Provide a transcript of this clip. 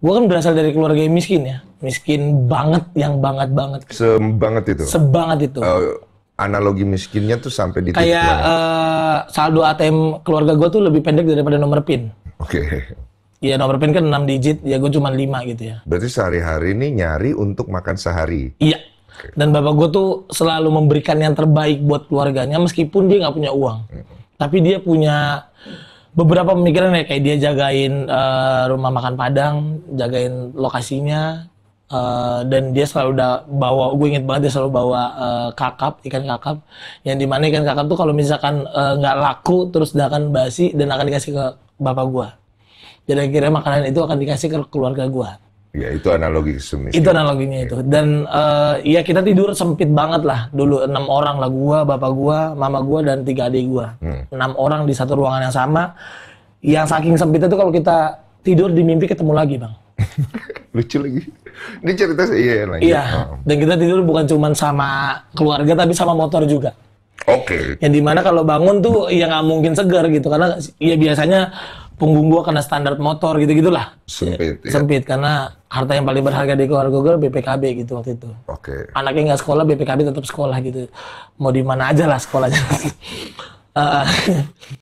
gue kan berasal dari keluarga yang miskin ya miskin banget yang banget banget sebanget itu sebanget itu uh, analogi miskinnya tuh sampai di kayak uh, saldo ATM keluarga gue tuh lebih pendek daripada nomor pin oke okay. Iya nomor pin kan 6 digit, ya gue cuma 5 gitu ya. Berarti sehari-hari ini nyari untuk makan sehari? Iya. Dan bapak gue tuh selalu memberikan yang terbaik buat keluarganya meskipun dia nggak punya uang. Tapi dia punya beberapa pemikiran ya kayak dia jagain uh, rumah makan Padang, jagain lokasinya uh, dan dia selalu udah bawa gue inget banget dia selalu bawa uh, kakap ikan kakap yang dimana ikan kakap tuh kalau misalkan eh, nggak uh, laku terus dia akan basi dan akan dikasih ke bapak gue jadi akhirnya makanan itu akan dikasih ke keluarga gue Ya itu analogi semisal. Itu ya. analoginya ya. itu. Dan uh, ya kita tidur sempit banget lah. Dulu enam orang lah gue bapak gue mama gue dan tiga adik gua. Hmm. Enam orang di satu ruangan yang sama. Yang saking sempitnya tuh kalau kita tidur di mimpi ketemu lagi bang. Lucu lagi. Ini cerita saya iya lagi. Iya. iya oh. Dan kita tidur bukan cuma sama keluarga tapi sama motor juga. Oke. Okay. Yang dimana kalau bangun tuh ya nggak mungkin segar gitu karena ya biasanya punggung gua kena standar motor gitu gitulah. Sempit. Ya. Sempit karena harta yang paling berharga di keluarga gua BPKB gitu waktu itu. Oke. Okay. Anaknya nggak sekolah BPKB tetap sekolah gitu. Mau di mana aja lah sekolahnya. uh,